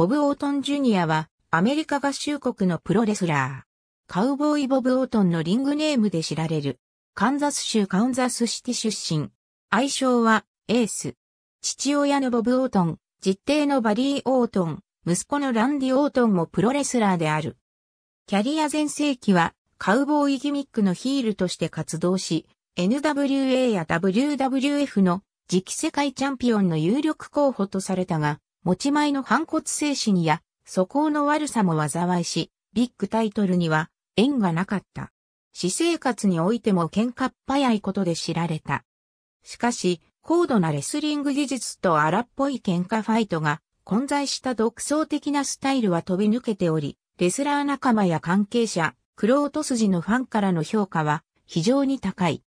ボブ・オートン・ジュニアは、アメリカ合衆国のプロレスラー。カウボーイ・ボブ・オートンのリングネームで知られる。カンザス州カウンザスシティ出身。愛称は、エース。父親のボブ・オートン、実弟のバリー・オートン、息子のランディ・オートンもプロレスラーである。キャリア全盛期は、カウボーイギミックのヒールとして活動し、NWA や WWF の次期世界チャンピオンの有力候補とされたが、持ち前の反骨精神や素行の悪さも災いし、ビッグタイトルには縁がなかった。私生活においても喧嘩っ早いことで知られた。しかし、高度なレスリング技術と荒っぽい喧嘩ファイトが混在した独創的なスタイルは飛び抜けており、レスラー仲間や関係者、クロート筋のファンからの評価は非常に高い。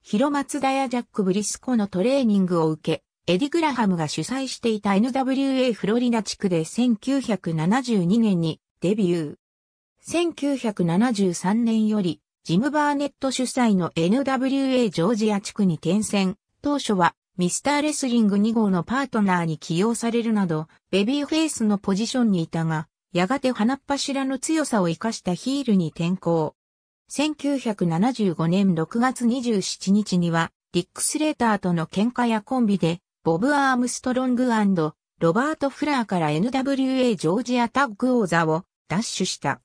広松田やジャック・ブリスコのトレーニングを受け、エディ・グラハムが主催していた NWA フロリダ地区で1972年にデビュー。1973年より、ジム・バーネット主催の NWA ジョージア地区に転戦、当初はミスターレスリング2号のパートナーに起用されるなど、ベビーフェイスのポジションにいたが、やがて花っ柱の強さを生かしたヒールに転向。1975年6月27日には、リックスレーターとの喧嘩やコンビで、ボブ・アームストロングロバート・フラーから NWA ジョージアタッグ王座を奪取した。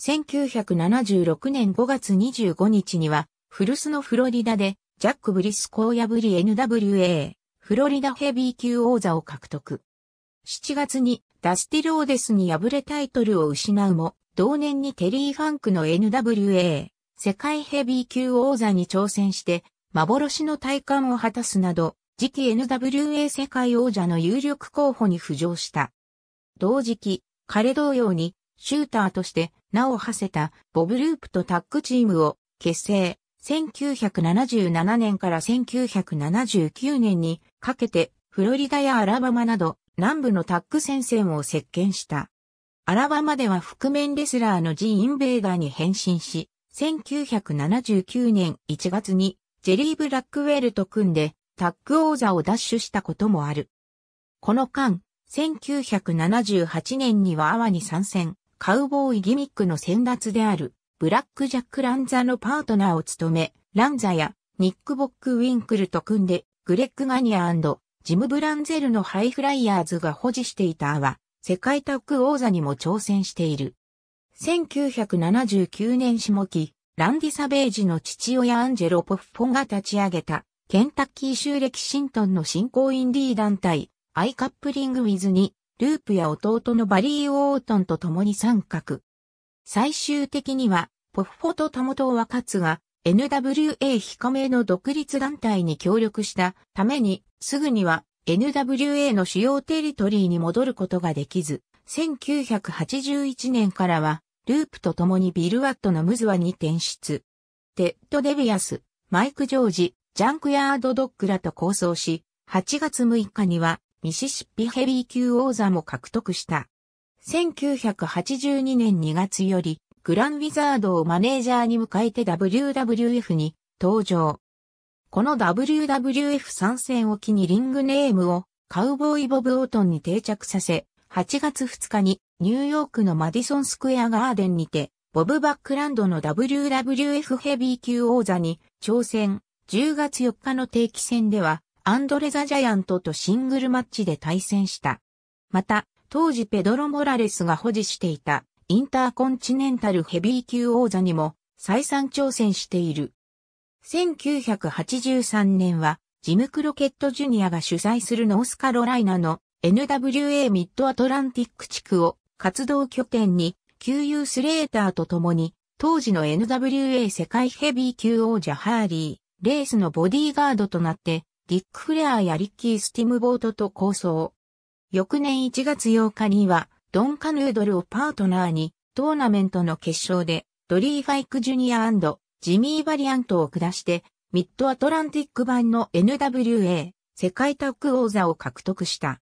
1976年5月25日には、古巣のフロリダで、ジャック・ブリスコを破り NWA、フロリダヘビー級王座を獲得。7月に、ダスティ・ローデスに敗れタイトルを失うも、同年にテリー・ファンクの NWA、世界ヘビー級王座に挑戦して、幻の体感を果たすなど、次期 NWA 世界王者の有力候補に浮上した。同時期、彼同様に、シューターとして名を馳せたボブループとタッグチームを結成。1977年から1979年にかけてフロリダやアラバマなど南部のタッグ戦線を席巻した。アラバマでは覆面レスラーのジー・インベーダーに変身し、1979年1月にジェリー・ブラックウェルと組んでタッグ王座を奪取したこともある。この間、1978年には阿波に参戦、カウボーイギミックの先達である、ブラック・ジャック・ランザのパートナーを務め、ランザやニック・ボック・ウィンクルと組んで、グレッグ・ガニアジム・ブランゼルのハイフライヤーズが保持していたアワ、世界タッグ王座にも挑戦している。1979年下期、ランディ・サベージの父親アンジェロ・ポッフォンが立ち上げたケンタッキー州歴シントンの新興インディー団体、アイカップリングウィズに、ループや弟のバリー・オートンと共に参画。最終的には、ポフォとタモトはかつが、NWA 非加盟の独立団体に協力したために、すぐには NWA の主要テリトリーに戻ることができず、1981年からは、ループと共にビルワットのムズワに転出。テッド・デビアス、マイク・ジョージ、ジャンクヤードドッグらと構想し、8月6日にはミシシッピヘビー級王座も獲得した。1982年2月より、グランウィザードをマネージャーに迎えて WWF に登場。この WWF 参戦を機にリングネームをカウボーイ・ボブ・オートンに定着させ、8月2日にニューヨークのマディソン・スクエア・ガーデンにて、ボブ・バックランドの WWF ヘビー級王座に挑戦。10月4日の定期戦では、アンドレ・ザ・ジャイアントとシングルマッチで対戦した。また、当時ペドロ・モラレスが保持していたインターコンチネンタルヘビー級王座にも再三挑戦している。1983年は、ジム・クロケット・ジュニアが主催するノースカロライナの NWA ミッドアトランティック地区を活動拠点に、旧友スレーターと共に、当時の NWA 世界ヘビー級王者ハーリー、レースのボディーガードとなって、ディック・フレアやリッキー・スティムボートと構想。翌年1月8日には、ドン・カヌードルをパートナーに、トーナメントの決勝で、ドリー・ファイク・ジュニアジミー・バリアントを下して、ミッド・アトランティック版の NWA 世界タッグ王座を獲得した。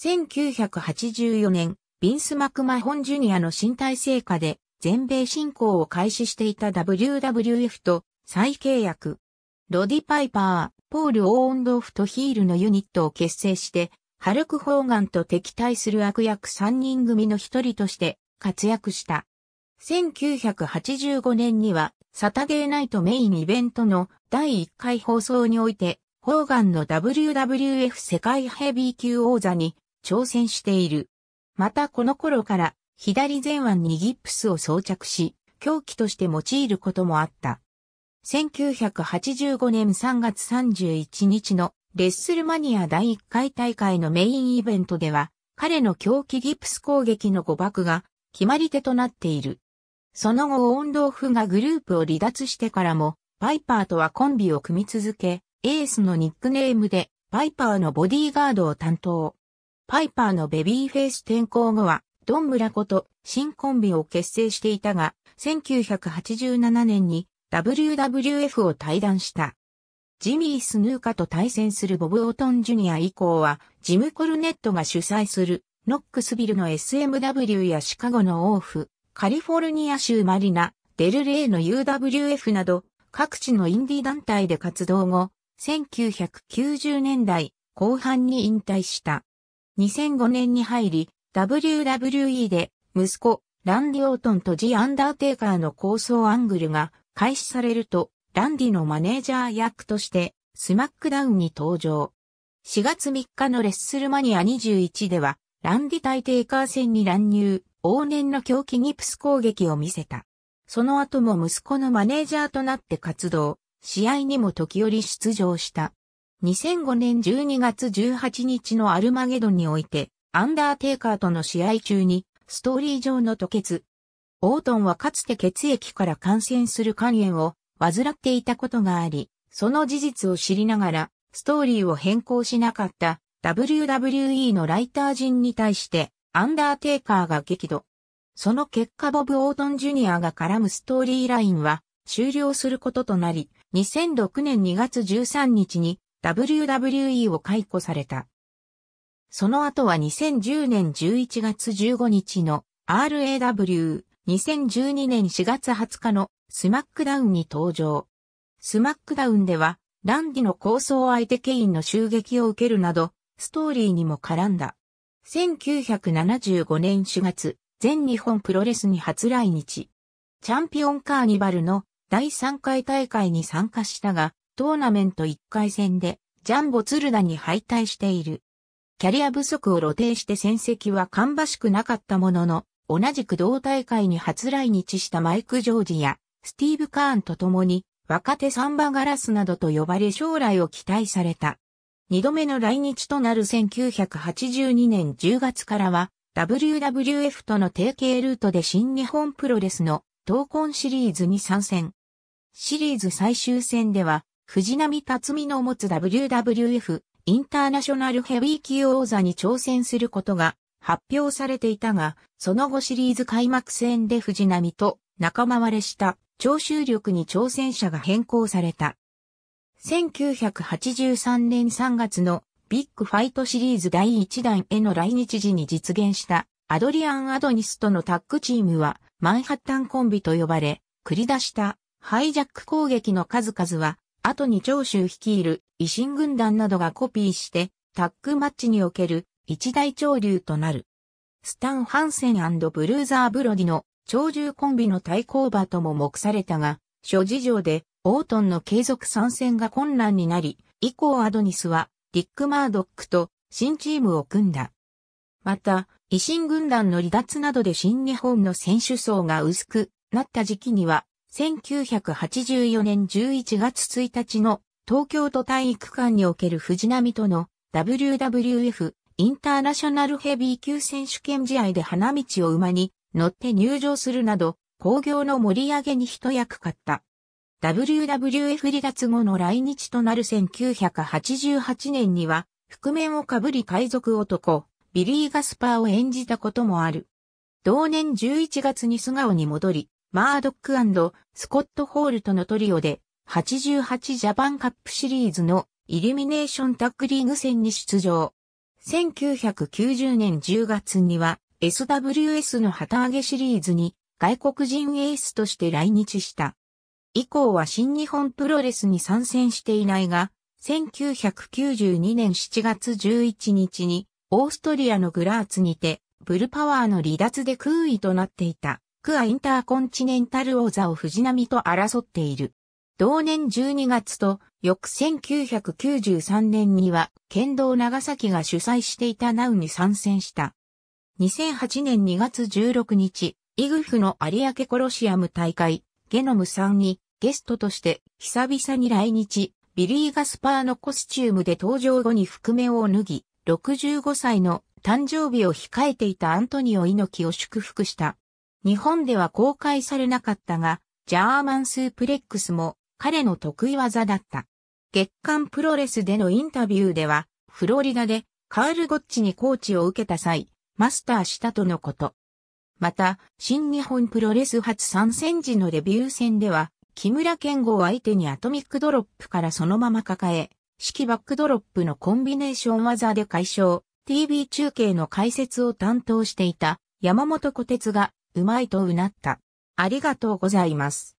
1984年、ビンス・マクマホン・ジュニアの身体成果で全米進行を開始していた WWF と再契約。ロディ・パイパー、ポール・オーンドフとヒールのユニットを結成して、ハルク・ホーガンと敵対する悪役3人組の一人として活躍した。1985年には、サタデーナイトメインイベントの第1回放送において、ホーガンの WWF 世界ヘビー級王座に挑戦している。またこの頃から左前腕にギプスを装着し、狂気として用いることもあった。1985年3月31日のレッスルマニア第1回大会のメインイベントでは、彼の狂気ギプス攻撃の誤爆が決まり手となっている。その後オンドーフがグループを離脱してからも、バイパーとはコンビを組み続け、エースのニックネームで、バイパーのボディーガードを担当。パイパーのベビーフェイス転校後は、ドンラこと新コンビを結成していたが、1987年に WWF を退団した。ジミー・スヌーカと対戦するボブ・オートン・ジュニア以降は、ジム・コルネットが主催する、ノックスビルの SMW やシカゴのオーフ、カリフォルニア州マリナ、デルレイの UWF など、各地のインディ団体で活動後、1990年代後半に引退した。2005年に入り、WWE で息子、ランディ・オートンとジ・アンダーテイカーの構想アングルが開始されると、ランディのマネージャー役として、スマックダウンに登場。4月3日のレッスルマニア21では、ランディ対テイカー戦に乱入、往年の狂気ギプス攻撃を見せた。その後も息子のマネージャーとなって活動、試合にも時折出場した。2005年12月18日のアルマゲドンにおいて、アンダーテイカーとの試合中に、ストーリー上の吐血、オートンはかつて血液から感染する肝炎を患っていたことがあり、その事実を知りながら、ストーリーを変更しなかった WWE のライター陣に対して、アンダーテイカーが激怒。その結果ボブ・オートン・ジュニアが絡むストーリーラインは終了することとなり、2006年2月13日に WWE を解雇された。その後は2010年11月15日の RAW 2012年4月20日のスマックダウンに登場。スマックダウンでは、ランディの構想相手ケインの襲撃を受けるなど、ストーリーにも絡んだ。1975年4月、全日本プロレスに初来日。チャンピオンカーニバルの第3回大会に参加したが、トーナメント1回戦でジャンボツルダに敗退している。キャリア不足を露呈して戦績は芳しくなかったものの、同じく同大会に初来日したマイク・ジョージやスティーブ・カーンと共に若手サンバガラスなどと呼ばれ将来を期待された。二度目の来日となる1982年10月からは WWF との提携ルートで新日本プロレスの闘魂シリーズに参戦。シリーズ最終戦では藤波辰美の持つ WWF インターナショナルヘビー級王座に挑戦することが発表されていたが、その後シリーズ開幕戦で藤波と仲間割れした徴収力に挑戦者が変更された。1983年3月のビッグファイトシリーズ第1弾への来日時に実現したアドリアン・アドニスとのタッグチームはマンハッタンコンビと呼ばれ繰り出したハイジャック攻撃の数々は後に長州率いる維新軍団などがコピーしてタッグマッチにおける一大潮流となる。スタン・ハンセンブルーザー・ブロディの超重コンビの対抗馬とも目されたが、諸事情でオートンの継続参戦が困難になり、以降アドニスはディック・マードックと新チームを組んだ。また、維新軍団の離脱などで新日本の選手層が薄くなった時期には、1984年11月1日の東京都体育館における藤波との WWF インターナショナルヘビー級選手権試合で花道を馬に乗って入場するなど、工業の盛り上げに一役買った。WWF 離脱後の来日となる1988年には、覆面をかぶり海賊男、ビリー・ガスパーを演じたこともある。同年11月に素顔に戻り、マードックスコット・ホールとのトリオで、88ジャパンカップシリーズのイルミネーションタッグリーグ戦に出場。1990年10月には SWS の旗揚げシリーズに外国人エースとして来日した。以降は新日本プロレスに参戦していないが、1992年7月11日にオーストリアのグラーツにてブルパワーの離脱で空位となっていたクアインターコンチネンタル王座を藤波と争っている。同年12月と翌1993年には剣道長崎が主催していたナウに参戦した。2008年2月16日、イグフの有明コロシアム大会、ゲノムさんにゲストとして久々に来日、ビリー・ガスパーのコスチュームで登場後に覆面を脱ぎ、65歳の誕生日を控えていたアントニオ猪木を祝福した。日本では公開されなかったが、ジャーマンスープレックスも彼の得意技だった。月刊プロレスでのインタビューでは、フロリダでカール・ゴッチにコーチを受けた際、マスターしたとのこと。また、新日本プロレス初参戦時のデビュー戦では、木村健吾を相手にアトミックドロップからそのまま抱え、式バックドロップのコンビネーション技で解消、TV 中継の解説を担当していた山本小鉄がうまいとうなった。ありがとうございます。